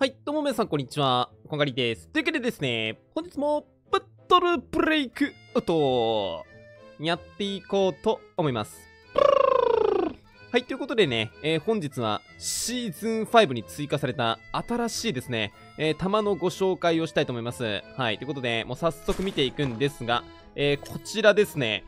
はい、どうも皆さん、こんにちは。こんがりです。というわけでですね、本日もバトルブレイクアウトやっていこうと思います。はい、ということでね、えー、本日はシーズン5に追加された新しいですね、えー、弾のご紹介をしたいと思います。はい、ということで、もう早速見ていくんですが、えー、こちらですね、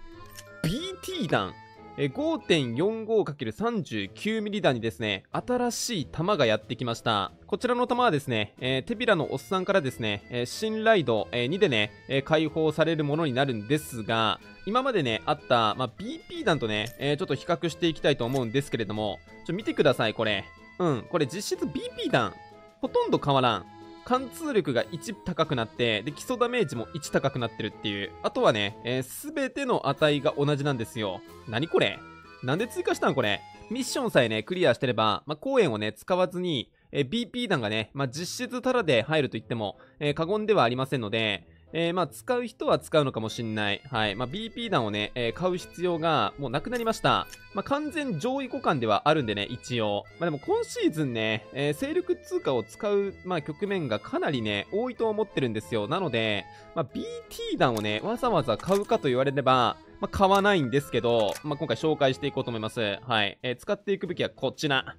BT 弾 5.45×39 ミリ弾にですね、新しい弾がやってきました。こちらの弾はですね、えー、手びらのおっさんからですね、えー、信頼度、えー、2でね、え解放されるものになるんですが、今までね、あった、まあ、BP 弾とね、えちょっと比較していきたいと思うんですけれども、ちょ見てください、これ。うん、これ実質 BP 弾、ほとんど変わらん。貫通力が1高くなって、で、基礎ダメージも1高くなってるっていう。あとはね、す、えー、ての値が同じなんですよ。何これなんで追加したんこれ。ミッションさえね、クリアしてれば、まあ、公園をね、使わずに、えー、BP 弾がね、まあ、実質タダで入ると言っても、えー、過言ではありませんので、えー、まあ、使う人は使うのかもしんない。はい。まあ、BP 弾をね、えー、買う必要がもうなくなりました。まあ、完全上位互換ではあるんでね、一応。まあ、でも今シーズンね、えー、勢力通貨を使う、まあ、局面がかなりね、多いと思ってるんですよ。なので、まあ、BT 弾をね、わざわざ買うかと言われれば、まあ、買わないんですけど、まあ、今回紹介していこうと思います。はい。えー、使っていく武器はこちら。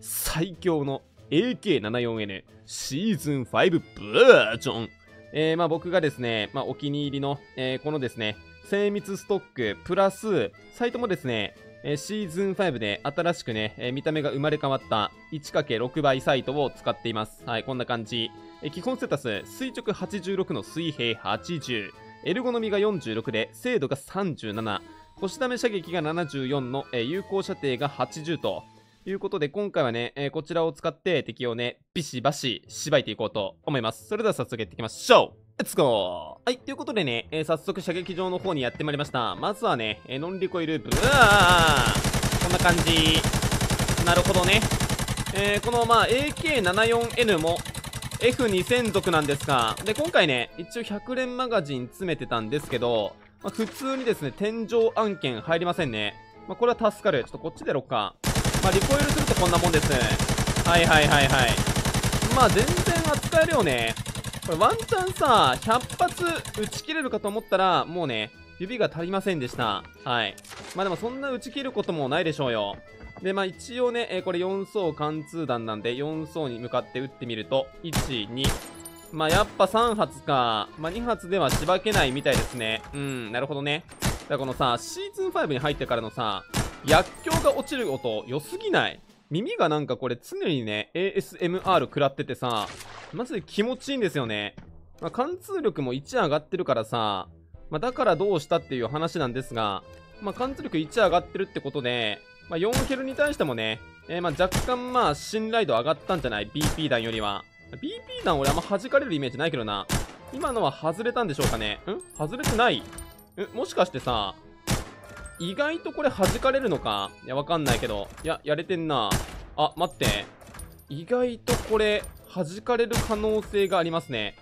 最強の AK74N シーズン5バージョンえー、まあ、僕がですね、まあ、お気に入りの、えー、このですね、精密ストックプラス、サイトもですね、えシーズン5で新しくね、え見た目が生まれ変わった 1×6 倍サイトを使っています。はい、こんな感じ。え基本ステータス、垂直86の水平80、エルゴノミが46で、精度が37、腰溜め射撃が74の、え有効射程が80と、いうことで、今回はね、えー、こちらを使って敵をね、ビシバシ、しばいていこうと思います。それでは早速やっていきましょうレッツゴーはい、ということでね、えー、早速射撃場の方にやってまいりました。まずはね、えー、ノンリコイルブーこんな感じ。なるほどね。えー、この、まあ、AK74N も F2000 族なんですが、で、今回ね、一応100連マガジン詰めてたんですけど、まあ、普通にですね、天井案件入りませんね。まあ、これは助かる。ちょっとこっちでロろっか。まあ、リコイルするってこんなもんですはいはいはいはいまあ全然扱えるよねこれワンチャンさ100発打ち切れるかと思ったらもうね指が足りませんでしたはいまあでもそんな打ち切ることもないでしょうよでまあ一応ね、えー、これ4層貫通弾なんで4層に向かって撃ってみると12まあやっぱ3発か。まあ2発ではしばけないみたいですね。うん、なるほどね。だからこのさ、シーズン5に入ってからのさ、薬莢が落ちる音、良すぎない耳がなんかこれ常にね、ASMR 食らっててさ、マジで気持ちいいんですよね。まあ、貫通力も1上がってるからさ、まあ、だからどうしたっていう話なんですが、まあ、貫通力1上がってるってことで、まあ、4ヘルに対してもね、えー、まあ若干まあ信頼度上がったんじゃない ?BP 弾よりは。BP 弾俺あんま弾かれるイメージないけどな。今のは外れたんでしょうかねん外れてないんもしかしてさ、意外とこれ弾かれるのかいや、わかんないけど。いや、やれてんな。あ、待って。意外とこれ、弾かれる可能性がありますね。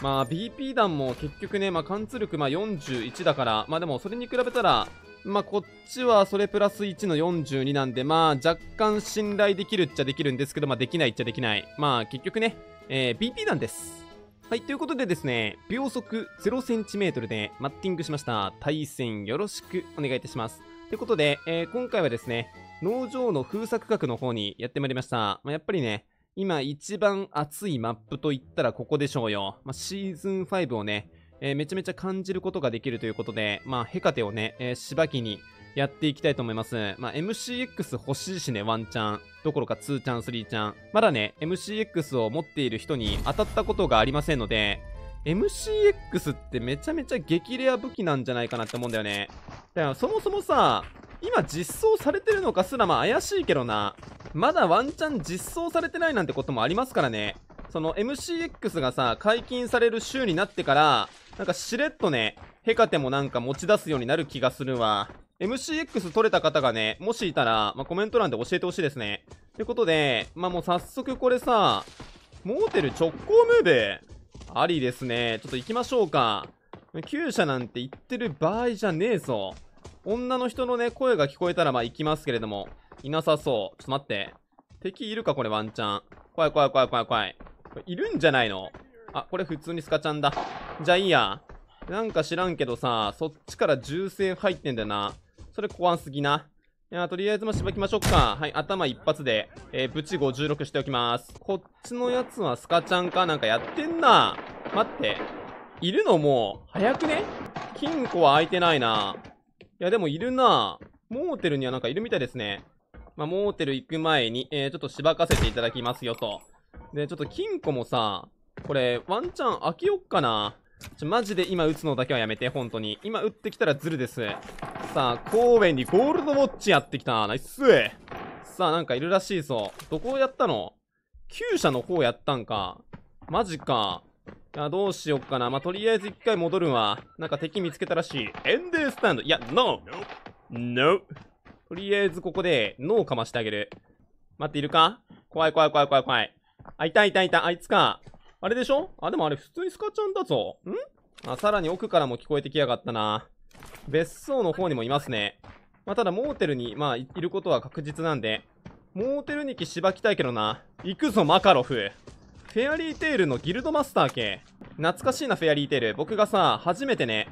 まあ、BP 弾も結局ね、まあ、貫通力まあ41だから、まあでも、それに比べたら、まあ、こっちはそれプラス1の42なんで、まあ、若干信頼できるっちゃできるんですけど、まあ、できないっちゃできない。まあ、結局ね、えー、BP 弾です。はい、ということでですね、秒速 0cm でマッティングしました。対戦よろしくお願いいたします。ということで、えー、今回はですね、農場の封鎖区画の方にやってまいりました。まあ、やっぱりね、今一番熱いマップといったらここでしょうよ。まあ、シーズン5をね、えー、めちゃめちゃ感じることができるということで、まあ、ヘカテをね、えー、しばきに、やっていきたいと思います。まあ、MCX 欲しいしね、ワンチャン。どころか2ちゃん、3ちゃん。まだね、MCX を持っている人に当たったことがありませんので、MCX ってめちゃめちゃ激レア武器なんじゃないかなって思うんだよね。だからそもそもさ、今実装されてるのかすらまあ怪しいけどな。まだワンチャン実装されてないなんてこともありますからね。その MCX がさ、解禁される週になってから、なんかしれっとね、ヘカテもなんか持ち出すようになる気がするわ。MCX 取れた方がね、もしいたら、まあ、コメント欄で教えてほしいですね。ということで、まあ、もう早速これさ、モーテル直行ムーブありですね。ちょっと行きましょうか。厩舎なんて言ってる場合じゃねえぞ。女の人のね、声が聞こえたらま行きますけれども。いなさそう。ちょっと待って。敵いるかこれワンチャン。怖い怖い怖い怖い怖い。いるんじゃないのあ、これ普通にスカちゃんだ。じゃあいいや。なんか知らんけどさ、そっちから銃声入ってんだよな。それ怖すぎな。いやとりあえずもしばきましょうか。はい、頭一発で、えー、ブチ56しておきます。こっちのやつはスカちゃんかなんかやってんな。待って。いるのもう、早くね金庫は開いてないな。いや、でもいるな。モーテルにはなんかいるみたいですね。まあ、モーテル行く前に、えー、ちょっとしばかせていただきますよと。で、ちょっと金庫もさ、これ、ワンチャン開けよっかな。ちょ、マジで今撃つのだけはやめて、本当に。今撃ってきたらズルです。さあ、神戸にゴールドウォッチやってきた。ナイスさあ、なんかいるらしいぞ。どこをやったの旧舎の方やったんか。マジか。いや、どうしよっかな。まあ、とりあえず一回戻るわ。なんか敵見つけたらしい。エンデースタンド。いや、ノーノーとりあえずここで、ノーかましてあげる。待って、いるか怖い怖い怖い怖い怖い。あ、いたいたいた。あいつか。あれでしょあ、でもあれ普通にスカちゃんだぞ。んあ、さらに奥からも聞こえてきやがったな。別荘の方にもいますね。まあ、ただ、モーテルに、まあ、いることは確実なんで、モーテルに来しばきたいけどな。行くぞ、マカロフ。フェアリーテイルのギルドマスター系。懐かしいな、フェアリーテイル。僕がさ、初めてね、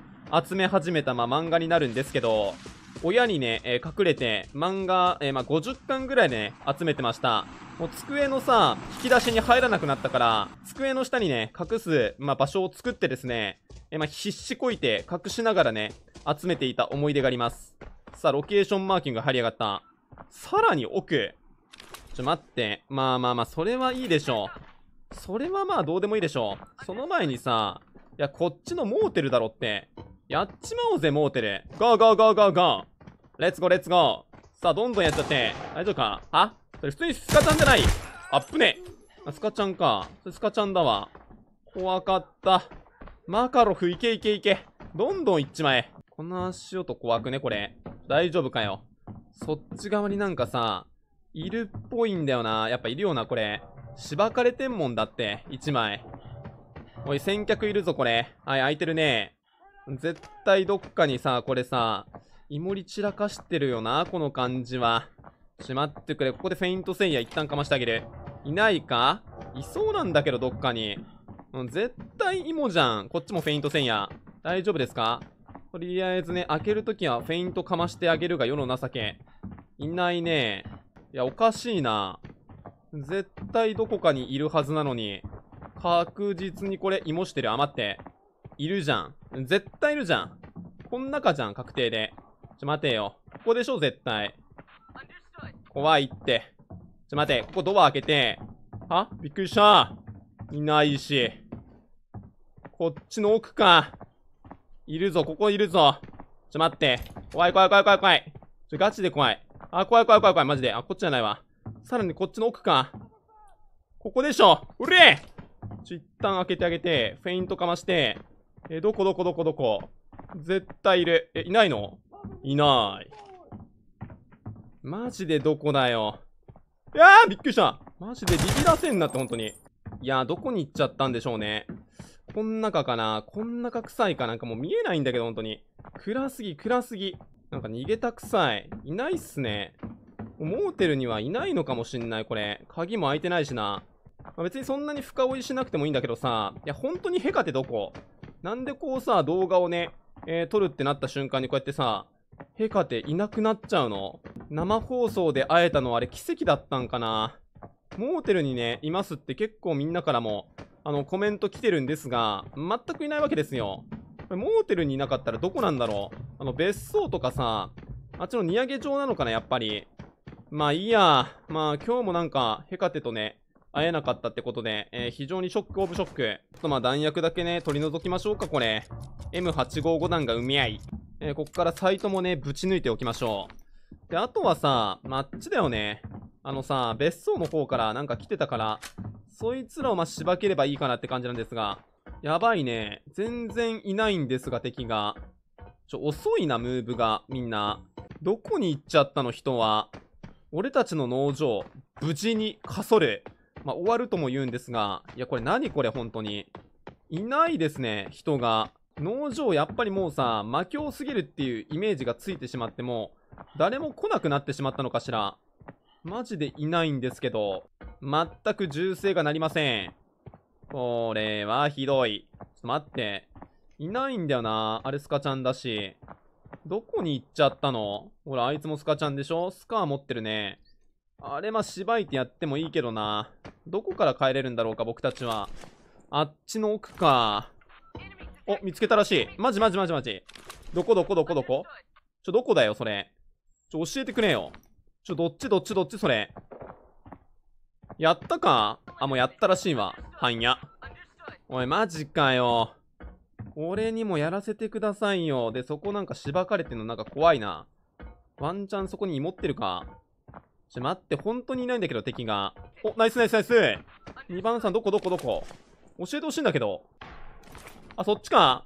集め始めた、まあ、漫画になるんですけど、親にね、えー、隠れて、漫画、えー、まあ、50巻ぐらいね、集めてました。もう机のさ、引き出しに入らなくなったから、机の下にね、隠す、まあ、場所を作ってですね、えー、まあ、必死こいて隠しながらね、集めていた思い出があります。さあ、ロケーションマーキング入り上がった。さらに奥。ちょ、待って。まあまあまあ、それはいいでしょう。それはまあ、どうでもいいでしょう。その前にさ、いや、こっちのモーテルだろって。やっちまおうぜ、モーテル。ゴーゴーゴーゴーゴー。レッツゴーレッツゴー。さあ、どんどんやっちゃって。大丈夫かあそれ普通にスカちゃんじゃない。あっぶね。あ、スカちゃんか。それスカちゃんだわ。怖かった。マカロフ、いけいけいけ。どんどんいっちまえ。この足音怖くね、これ。大丈夫かよ。そっち側になんかさ、いるっぽいんだよな。やっぱいるよな、これ。しばかれてんもんだって、1枚。おい、先客いるぞ、これ。はい、空いてるね。絶対どっかにさ、これさ、イモリ散らかしてるよな、この感じは。しまってくれ。ここでフェイント1000や一旦かましてあげる。いないかいそうなんだけど、どっかに。うん、絶対イモじゃん。こっちもフェイント1000や。大丈夫ですかとりあえずね、開けるときはフェイントかましてあげるが世の情け。いないね。いや、おかしいな。絶対どこかにいるはずなのに。確実にこれ、芋してる。あ、待って。いるじゃん。絶対いるじゃん。こん中じゃん、確定で。ちょ、待てよ。ここでしょ、絶対。怖いって。ちょ、待て。ここドア開けて。はびっくりした。いないし。こっちの奥か。いるぞ、ここいるぞ。ちょ、待って。怖い怖い怖い怖い怖い。ちょ、ガチで怖い。あ、怖い怖い怖い怖い、マジで。あ、こっちじゃないわ。さらにこっちの奥か。ここでしょうれちょ、一旦開けてあげて、フェイントかまして。え、どこどこどこどこ絶対いる。え、いないのいない。マジでどこだよ。いやーびっくりしたマジでビビらせんなって、本当に。いやー、どこに行っちゃったんでしょうね。こん中かなこん中臭いかなんかもう見えないんだけど、本当に。暗すぎ、暗すぎ。なんか逃げた臭い。いないっすね。モーテルにはいないのかもしんない、これ。鍵も開いてないしな。まあ、別にそんなに深追いしなくてもいいんだけどさ。いや、本当にヘカってどこなんでこうさ、動画をね、えー、撮るってなった瞬間にこうやってさ、ヘカテいなくなっちゃうの生放送で会えたのあれ奇跡だったんかなモーテルにね、いますって結構みんなからもあの、コメント来てるんですが、全くいないわけですよ。これ、モーテルにいなかったらどこなんだろうあの、別荘とかさ、あっちの荷上げ場なのかな、やっぱり。まあいいや。まあ今日もなんか、ヘカテとね、会えなかったってことで、えー、非常にショックオブショック。ちょっとまあ弾薬だけね、取り除きましょうか、これ。M855 弾が埋め合い。えー、こっからサイトもね、ぶち抜いておきましょう。で、あとはさ、まあっちだよね。あのさ、別荘の方からなんか来てたから、そいつらをまあ、しばければいいかなって感じなんですが。やばいね。全然いないんですが、敵が。ちょ、遅いな、ムーブが、みんな。どこに行っちゃったの、人は。俺たちの農場、無事にかそる。まあ、終わるとも言うんですが、いや、これ何これ、本当に。いないですね、人が。農場、やっぱりもうさ、魔境すぎるっていうイメージがついてしまっても、誰も来なくなってしまったのかしら。マジでいないんですけど、全く銃声が鳴りません。これはひどい。ちょっと待って。いないんだよな。あれスカちゃんだし。どこに行っちゃったのほら、あいつもスカちゃんでしょスカ持ってるね。あれ、ま、しばいてやってもいいけどな。どこから帰れるんだろうか、僕たちは。あっちの奥か。お、見つけたらしい。マジマジマジマジ。どこどこどこどこちょ、どこだよ、それ。ちょ、教えてくれよ。ちょ、どっちどっちどっち、それ。やったかあ、もうやったらしいわ。半夜。おい、マジかよ。俺にもやらせてくださいよ。で、そこなんかしばかれてんのなんか怖いな。ワンチャンそこに持ってるか。ちょ、待って、本当にいないんだけど、敵が。お、ナイスナイスナイス !2 番さん、どこどこどこ教えてほしいんだけど。あ、そっちか。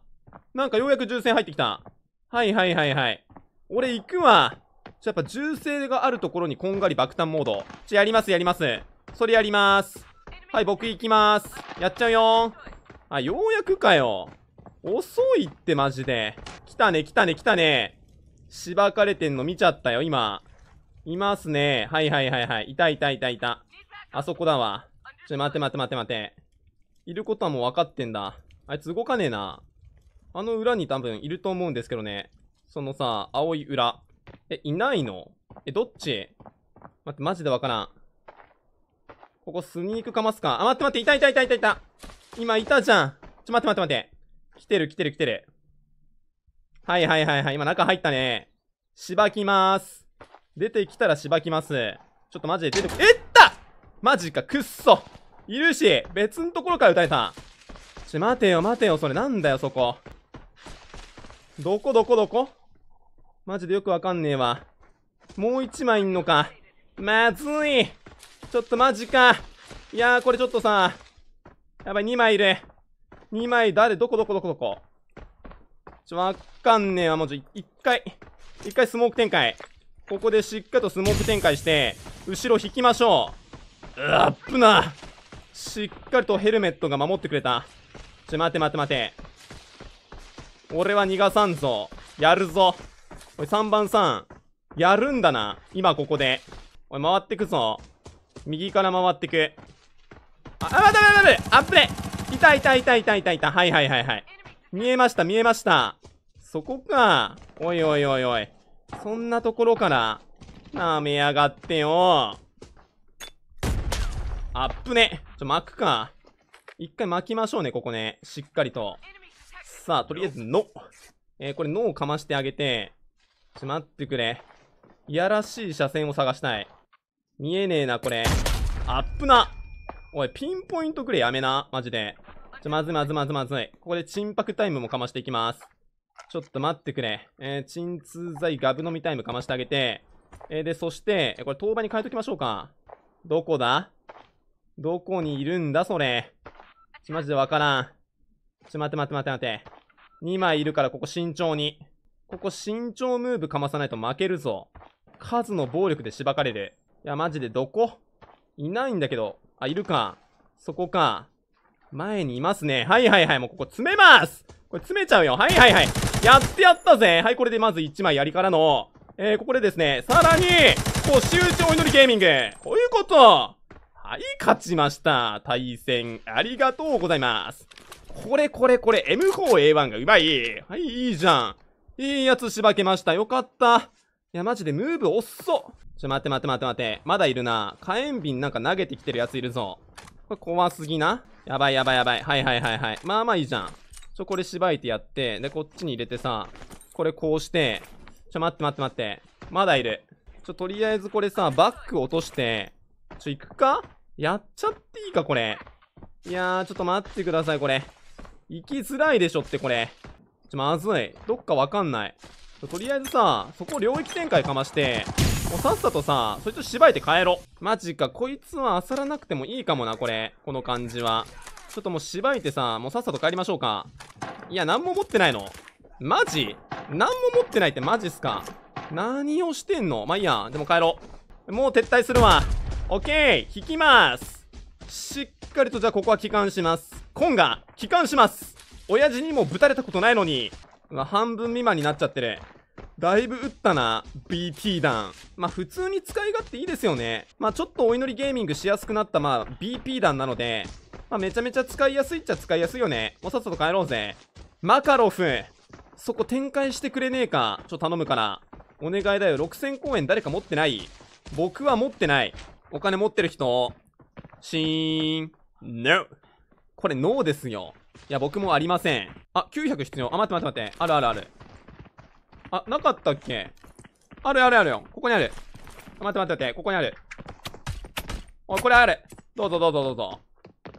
なんかようやく銃声入ってきた。はいはいはいはい。俺行くわ。ちょ、やっぱ銃声があるところにこんがり爆弾モード。ちょ、やりますやります。それやります。はい、僕行きます。やっちゃうよあ、ようやくかよ。遅いってマジで。来たね、来たね、来たね。しばかれてんの見ちゃったよ、今。いますね。はいはいはいはい。いたいたいたいた。あそこだわ。ちょ、待て待て待て待て。いることはもう分かってんだ。あいつ動かねえな。あの裏に多分いると思うんですけどね。そのさ、青い裏。え、いないのえ、どっち待って、マジでわからん。ここスニークかますか。あ、待って待って、いたいたいたいたいた。今いたじゃん。ちょ、待って待って待って。来てる来てる来てる。はいはいはいはい。今中入ったね。しばきまーす。出てきたらしばきます。ちょっとマジで出てこ、えったマジか、くっそ。いるし、別のところから撃たれた。ちょ、待てよ待てよ、それなんだよ、そこ。どこどこどこマジでよくわかんねえわ。もう一枚いんのか。まずい。ちょっとマジか。いやー、これちょっとさ、やばい、2枚いる。2枚、誰どこどこどこどこちょ、わかんねえわ、もうちょ、1回、1回スモーク展開。ここでしっかりとスモーク展開して、後ろ引きましょう。うわ、っぷな。しっかりとヘルメットが守ってくれた。ちょ、待て待て待て。俺は逃がさんぞ。やるぞ。おい、3番さん。やるんだな。今ここで。おい、回ってくぞ。右から回ってく。あ、あ、ダメダメダメぶねいたいたいたいたいたいた。はいはいはいはい。見えました、見えました。そこか。おいおいおいおい。そんなところから、なめやがってよ。あっぶね。ちょ、巻くか。一回巻きましょうね、ここね。しっかりと。さあ、とりあえず、の。えー、これ、のをかましてあげて。ちょ、待ってくれ。いやらしい車線を探したい。見えねえな、これ。アップな。おい、ピンポイントくれやめな。マジで。ちょ、まずいまずまずまずい。ここでチンパクタイムもかましていきます。ちょっと待ってくれ。えー、鎮痛剤ガブ飲みタイムかましてあげて。えー、で、そして、これ当場に変えときましょうか。どこだどこにいるんだ、それ。ちょ、マジでわからん。ちょ、待って待って待って待って。2枚いるから、ここ慎重に。ここ慎重ムーブかまさないと負けるぞ。数の暴力でしばかれる。いや、マジでどこいないんだけど。あ、いるか。そこか。前にいますね。はいはいはい。もうここ詰めますこれ詰めちゃうよ。はいはいはい。やってやったぜ。はい、これでまず1枚やりからの。えー、ここでですね、さらに、こう、集中お祈りゲーミング。こういうことはい、勝ちました。対戦、ありがとうございます。これこれこれ、M4A1 がうまい。はい、いいじゃん。いいやつしばけました。よかった。いや、マジでムーブ遅っちょ、待って待って待って待って。まだいるな。火炎瓶なんか投げてきてるやついるぞ。これ怖すぎな。やばいやばいやばい。はいはいはいはい。まあまあいいじゃん。ちょ、これしばいてやって、で、こっちに入れてさ、これこうして、ちょ、待って待って待って。まだいる。ちょ、とりあえずこれさ、バック落として、ちょ、行くかやっちゃっていいか、これ。いやー、ちょっと待ってください、これ。行きづらいでしょって、これ。ちょ、まずい。どっかわかんない。とりあえずさ、そこ領域展開かまして、もうさっさとさ、そいつをしばいて帰ろ。マジか、こいつは漁らなくてもいいかもな、これ。この感じは。ちょっともうしばいてさ、もうさっさと帰りましょうか。いや、何も持ってないの。マジ何も持ってないってマジっすか。何をしてんのまあ、いいや。でも帰ろう。もう撤退するわ。オッケー引きます。しっかりとじゃあここは帰還します。今が、帰還します。親父にもぶたれたことないのに。半分未満になっちゃってる。だいぶ打ったな。BT 弾。まあ、普通に使い勝手いいですよね。まあ、ちょっとお祈りゲーミングしやすくなった、まあ、BP 弾なので、まあ、めちゃめちゃ使いやすいっちゃ使いやすいよね。もうさっさと帰ろうぜ。マカロフ。そこ展開してくれねえか。ちょ、頼むから。お願いだよ。6000公演誰か持ってない僕は持ってない。お金持ってる人。シーン。No! これノーですよ。いや、僕もありません。あ、900必要。あ、待って待って待って。あるあるある。あ、なかったっけあるあるあるよ。ここにある。待って待って待って、ここにある。おい、これある。どうぞどうぞどうぞ。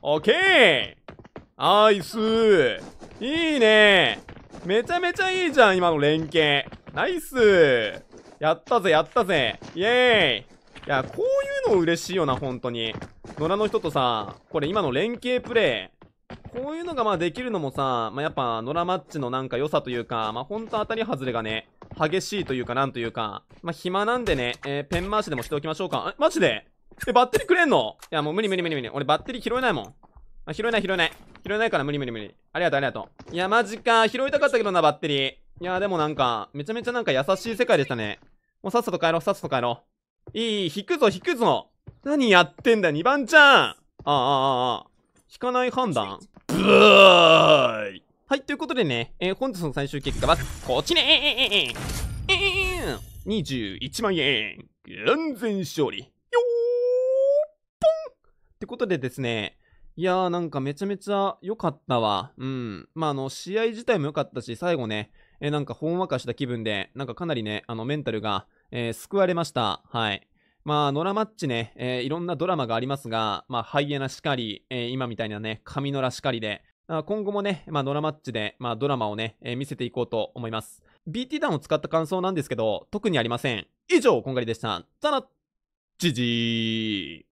オッケーアイスいいねめちゃめちゃいいじゃん、今の連携。ナイスやったぜ、やったぜ。イエーイいや、こういうの嬉しいよな、本当に。野良の人とさ、これ今の連携プレこういうのがまあできるのもさ、まあ、やっぱノラマッチのなんか良さというか、まあ、ほんと当たり外れがね、激しいというかなんというか、まあ、暇なんでね、えー、ペン回しでもしておきましょうか。え、マジでえ、バッテリーくれんのいや、もう無理無理無理無理。俺バッテリー拾えないもん。あ、拾えない拾えない。拾えないから無理無理無理。ありがとうありがとう。いや、マジか。拾いたかったけどな、バッテリー。いや、でもなんか、めちゃめちゃなんか優しい世界でしたね。もうさっさと帰ろう、さっさと帰ろう。いい、引くぞ、引くぞ。何やってんだ、2番ちゃん。ああ、ああ、ああ。引かない判断ーはい、ということでね、えー、本日の最終結果は、こちらえー、えー、21万円完全勝利よーぽんってことでですね、いやーなんかめちゃめちゃ良かったわ。うん。まあ、あの、試合自体も良かったし、最後ね、えー、なんかほんわかした気分で、なんかかなりね、あの、メンタルが、えー、救われました。はい。まあ、ノラマッチね、えー、いろんなドラマがありますが、まあ、ハイエナしかり、えー、今みたいなね、神ノラしかりで、まあ、今後もね、まあ、ノラマッチで、まあ、ドラマをね、えー、見せていこうと思います。BT 弾を使った感想なんですけど、特にありません。以上、こんがりでした。さら、じじー。